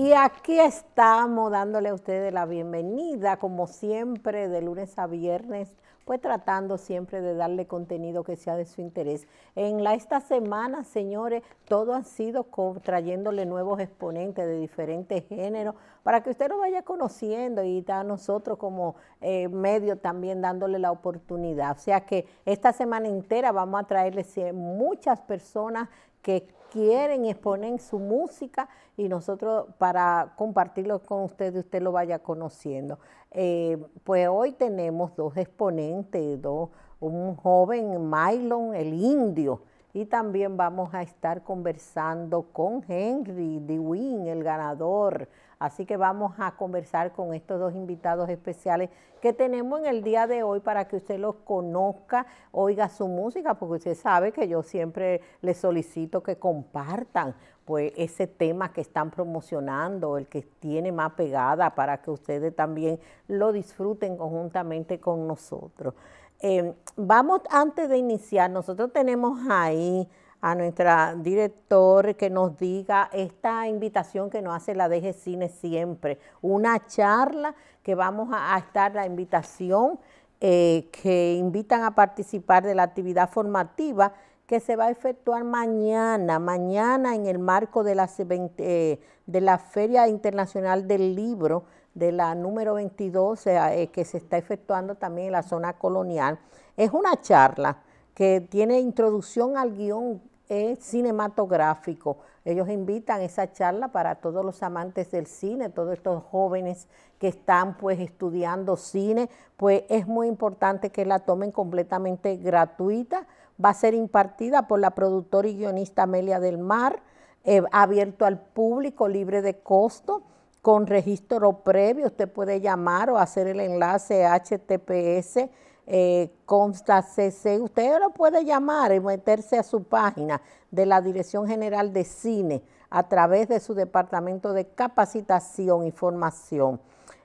Y aquí estamos dándole a ustedes la bienvenida, como siempre, de lunes a viernes, pues tratando siempre de darle contenido que sea de su interés. En la, esta semana, señores, todo ha sido trayéndole nuevos exponentes de diferentes géneros para que usted lo vaya conociendo y a nosotros como eh, medio también dándole la oportunidad. O sea que esta semana entera vamos a traerle muchas personas que quieren exponer su música y nosotros para compartirlo con ustedes usted lo vaya conociendo. Eh, pues hoy tenemos dos exponentes, dos, un joven Mylon, el indio, y también vamos a estar conversando con Henry DeWin, el ganador Así que vamos a conversar con estos dos invitados especiales que tenemos en el día de hoy para que usted los conozca, oiga su música, porque usted sabe que yo siempre les solicito que compartan pues ese tema que están promocionando, el que tiene más pegada, para que ustedes también lo disfruten conjuntamente con nosotros. Em, vamos, antes de iniciar, nosotros tenemos ahí a nuestra director que nos diga esta invitación que nos hace la DG Cine siempre, una charla que vamos a, estar, la invitación eh, que invitan a participar de la actividad formativa que se va a efectuar mañana, mañana en el marco de la, eh, de la Feria Internacional del Libro de la número 22 eh, que se está efectuando también en la zona colonial. Es una charla que tiene introducción al guión cinematográfico. Ellos invitan esa charla para todos los amantes del cine, todos estos jóvenes que están pues estudiando cine, pues es muy importante que la tomen completamente gratuita. Va a ser impartida por la productora y guionista Amelia del Mar, eh, abierto al público, libre de costo, con registro previo. Usted puede llamar o hacer el enlace HTTPS eh, consta CC, usted lo puede llamar y meterse a su página de la Dirección General de Cine a través de su departamento de capacitación y formación.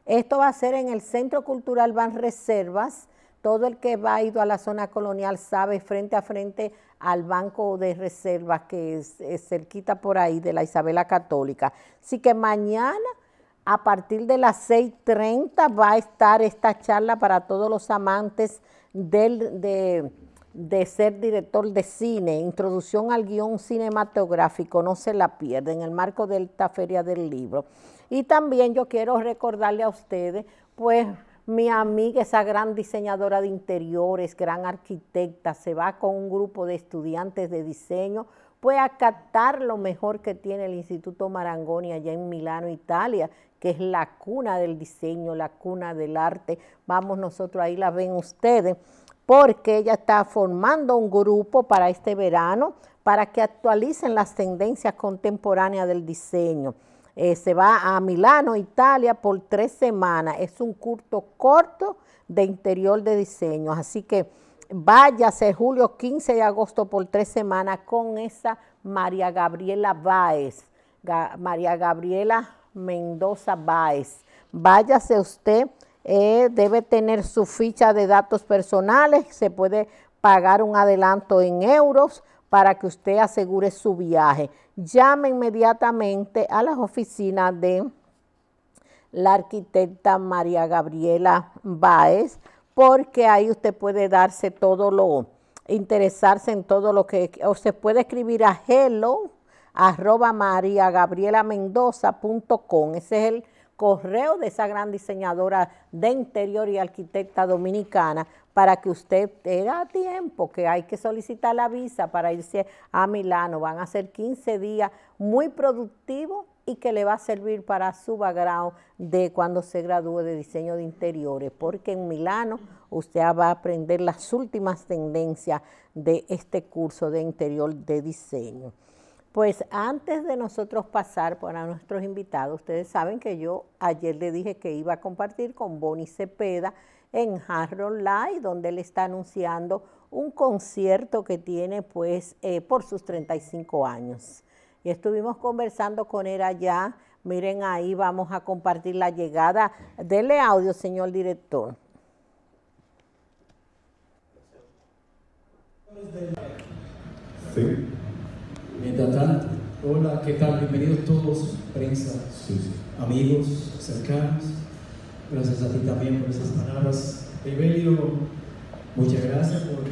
Esto va a ser en el Centro Cultural Van Reservas. Todo el que va a ido a la zona colonial sabe frente a frente al Banco de Reservas que es, es cerquita por ahí de la Isabela Católica. Así que mañana a partir de las 6.30 va a estar esta charla para todos los amantes del, de, ser director de cine, introducción al guión cinematográfico, no se la pierden, en el marco de esta feria del libro. Y también yo quiero recordarle a ustedes, pues mi amiga, esa gran diseñadora de interiores, gran arquitecta, se va con un grupo de estudiantes de diseño, pues a captar lo mejor que tiene el Instituto Marangoni allá en Milano, Italia, que es la cuna del diseño, la cuna del arte. Vamos nosotros ahí, la ven ustedes, porque ella está formando un grupo para este verano para que actualicen las tendencias contemporáneas del diseño. Eh, se va a Milano, Italia, por tres semanas. Es un curso corto de interior de diseño. Así que váyase julio 15 de agosto por tres semanas con esa María Gabriela Báez. María Gabriela Mendoza Báez. Váyase usted, eh, debe tener su ficha de datos personales, se puede pagar un adelanto en euros para que usted asegure su viaje. Llame inmediatamente a las oficinas de la arquitecta María Gabriela Báez, porque ahí usted puede darse todo lo, interesarse en todo lo que, o se puede escribir a hello arroba mariagabrielamendoza.com. Ese es el correo de esa gran diseñadora de interior y arquitecta dominicana para que usted tenga tiempo, que hay que solicitar la visa para irse a Milano. Van a ser 15 días muy productivos y que le va a servir para su background de cuando se gradúe de diseño de interiores, porque en Milano usted va a aprender las últimas tendencias de este curso de interior de diseño. Pues antes de nosotros pasar para nuestros invitados, ustedes saben que yo ayer le dije que iba a compartir con Bonnie Cepeda en Harrow Live, donde él está anunciando un concierto que tiene pues eh, por sus 35 años. Y estuvimos conversando con él allá. Miren ahí, vamos a compartir la llegada. Dele audio, señor director. Sí hola, ¿qué tal? Bienvenidos todos, prensa, amigos, cercanos. Gracias a ti también por esas palabras. Evelio, muchas gracias por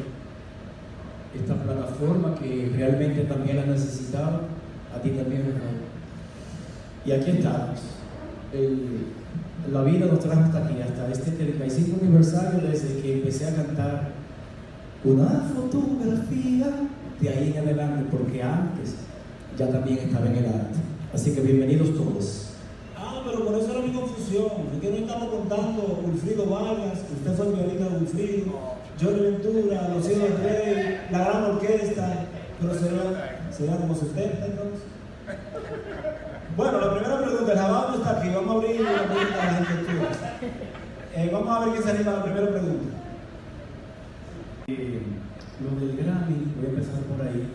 esta plataforma que realmente también la necesitaba. A ti también, Y aquí estamos. la vida nos trajo hasta aquí, hasta este 35 aniversario desde que empecé a cantar una fotografía de ahí en adelante, porque antes ya también estaba en el arte. Así que bienvenidos todos. Ah, pero por eso era mi confusión, porque no estamos contando Wilfrido Vargas, usted fue el violista de Wilfrido, Johnny Ventura, Los Hijos de Rey, la gran orquesta, pero será, será como 70 entonces. Bueno, la primera pregunta, el jabón está aquí, vamos a abrir la pregunta a la gente. Eh, vamos a ver quién se anima a la primera pregunta ahí.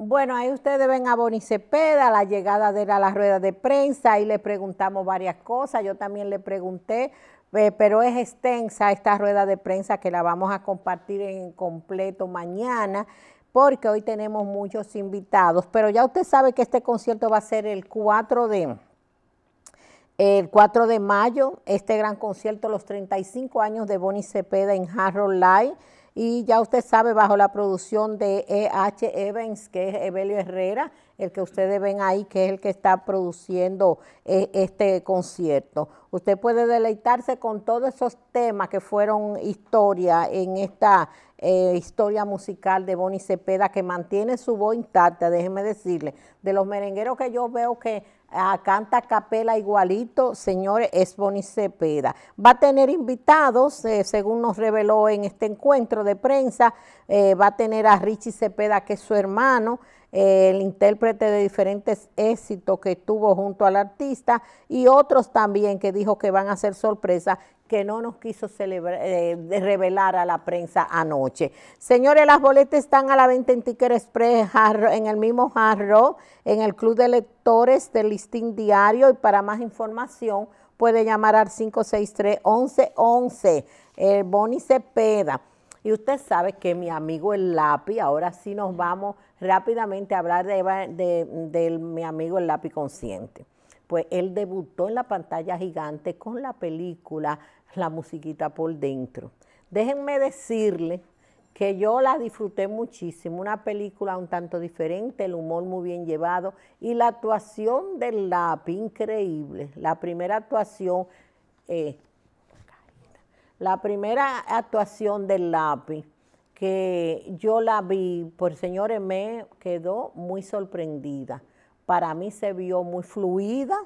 Bueno, ahí ustedes ven a Boni Cepeda, la llegada de la rueda de prensa, ahí le preguntamos varias cosas, yo también le pregunté, eh, pero es extensa esta rueda de prensa que la vamos a compartir en completo mañana, porque hoy tenemos muchos invitados, pero ya usted sabe que este concierto va a ser el 4 de el 4 de mayo, este gran concierto, los 35 años de Bonnie Cepeda en Harrow Live. Y ya usted sabe, bajo la producción de E.H. Evans, que es Evelio Herrera, el que ustedes ven ahí, que es el que está produciendo eh, este concierto. Usted puede deleitarse con todos esos temas que fueron historia en esta eh, historia musical de Bonnie Cepeda, que mantiene su voz intacta, déjeme decirle. De los merengueros que yo veo que Ah, canta capela igualito, señores, es Boni Cepeda. Va a tener invitados, eh, según nos reveló en este encuentro de prensa, eh, va a tener a Richie Cepeda, que es su hermano, el intérprete de diferentes éxitos que tuvo junto al artista y otros también que dijo que van a ser sorpresas que no nos quiso eh, revelar a la prensa anoche. Señores, las boletas están a la venta en Ticker Express, en el mismo Jarro, en el Club de Lectores del Listín Diario y para más información puede llamar al 563-1111, el Boni Cepeda. Y usted sabe que mi amigo el lápiz, ahora sí nos vamos rápidamente a hablar de, mi amigo el lápiz consciente. Pues él debutó en la pantalla gigante con la película La musiquita por dentro. Déjenme decirle que yo la disfruté muchísimo, una película un tanto diferente, el humor muy bien llevado y la actuación del lápiz increíble, la primera actuación eh, la primera actuación del lápiz que yo la vi, por señores, me quedó muy sorprendida. Para mí se vio muy fluida,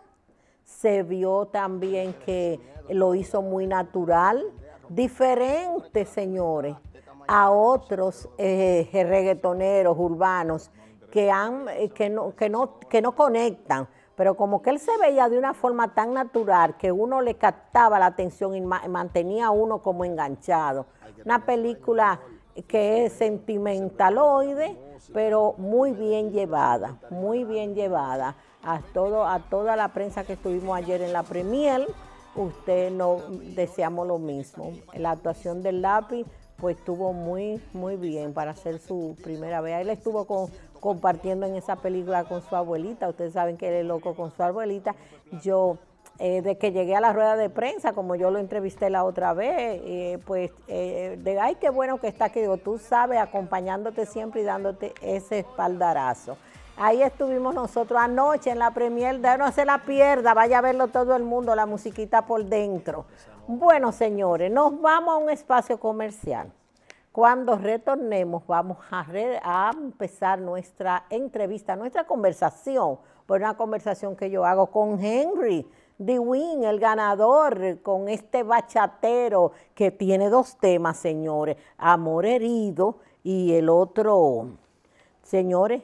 se vio también que lo hizo muy natural, diferente, señores, a otros eh, reggaetoneros urbanos que, han, eh, que, no, que no conectan pero como que él se veía de una forma tan natural que uno le captaba la atención y mantenía a uno como enganchado. Una película que es sentimentaloide, pero muy bien llevada, muy bien llevada. A, todo, a toda la prensa que estuvimos ayer en la premier, usted no deseamos lo mismo. La actuación del lápiz pues estuvo muy, muy bien para hacer su primera vez. Él estuvo con, compartiendo en esa película con su abuelita, ustedes saben que él es loco con su abuelita. Yo, eh, de que llegué a la rueda de prensa, como yo lo entrevisté la otra vez, eh, pues, eh, de, ay, qué bueno que está aquí, digo, tú sabes, acompañándote siempre y dándote ese espaldarazo. Ahí estuvimos nosotros anoche en la premier, no se la pierda, vaya a verlo todo el mundo, la musiquita por dentro. Bueno, señores, nos vamos a un espacio comercial. Cuando retornemos vamos a, a empezar nuestra entrevista, nuestra conversación, por una conversación que yo hago con Henry DeWin, el ganador, con este bachatero que tiene dos temas, señores, Amor Herido y el otro, señores,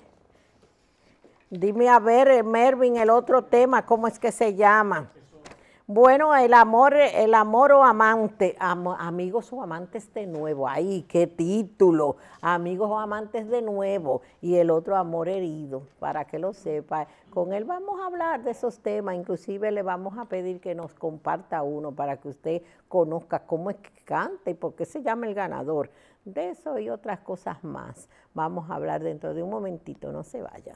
Dime a ver, eh, Mervin, el otro tema, ¿cómo es que se llama? Bueno, el amor, el amor o amante, amigos o amantes de nuevo, ¡Ay, qué título, amigos o amantes de nuevo, y el otro amor herido, para que lo sepa. Con él vamos a hablar de esos temas, inclusive le vamos a pedir que nos comparta uno para que usted conozca cómo es que canta y por qué se llama el ganador. De eso y otras cosas más. Vamos a hablar dentro de un momentito, no se vaya.